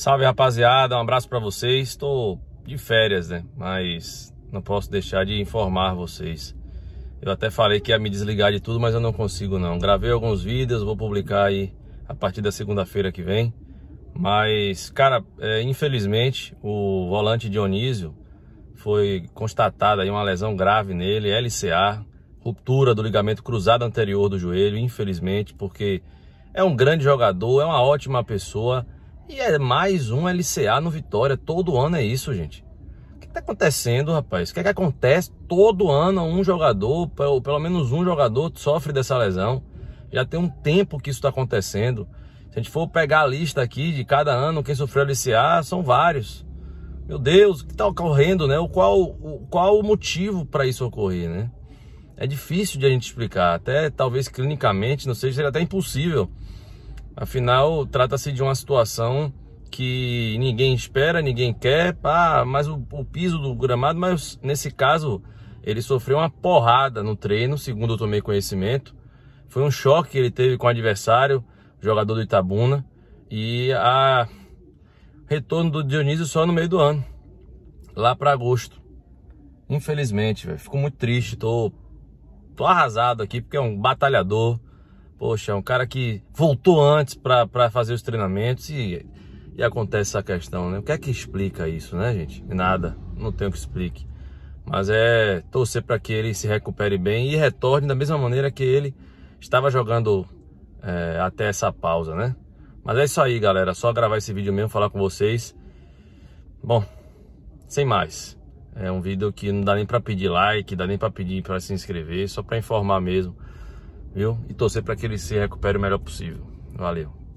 Salve rapaziada, um abraço para vocês. Estou de férias, né? Mas não posso deixar de informar vocês. Eu até falei que ia me desligar de tudo, mas eu não consigo não. Gravei alguns vídeos, vou publicar aí a partir da segunda-feira que vem. Mas, cara, é, infelizmente o volante Dionísio foi constatada aí uma lesão grave nele, LCA, ruptura do ligamento cruzado anterior do joelho, infelizmente, porque é um grande jogador, é uma ótima pessoa e é mais um LCA no Vitória. Todo ano é isso, gente. O que está acontecendo, rapaz? O que é que acontece? Todo ano um jogador, pelo, pelo menos um jogador, sofre dessa lesão. Já tem um tempo que isso está acontecendo. Se a gente for pegar a lista aqui de cada ano, quem sofreu LCA, são vários. Meu Deus, o que está ocorrendo, né? O qual, o, qual o motivo para isso ocorrer, né? É difícil de a gente explicar, até talvez clinicamente, não seja, seria até impossível Afinal, trata-se de uma situação que ninguém espera, ninguém quer, pá, ah, mas o, o, piso do gramado, mas nesse caso ele sofreu uma porrada no treino, segundo eu tomei conhecimento. Foi um choque que ele teve com o adversário, jogador do Itabuna, e a retorno do Dionísio só no meio do ano, lá para agosto. Infelizmente, velho, fico muito triste, tô tô arrasado aqui porque é um batalhador, Poxa, é um cara que voltou antes para fazer os treinamentos e, e acontece essa questão, né? O que é que explica isso, né, gente? Nada, não tem o que explique. Mas é torcer para que ele se recupere bem e retorne da mesma maneira que ele estava jogando é, até essa pausa, né? Mas é isso aí, galera. Só gravar esse vídeo mesmo, falar com vocês. Bom, sem mais. É um vídeo que não dá nem para pedir like, dá nem para pedir para se inscrever, só para informar mesmo viu? E torcer para que ele se recupere o melhor possível. Valeu.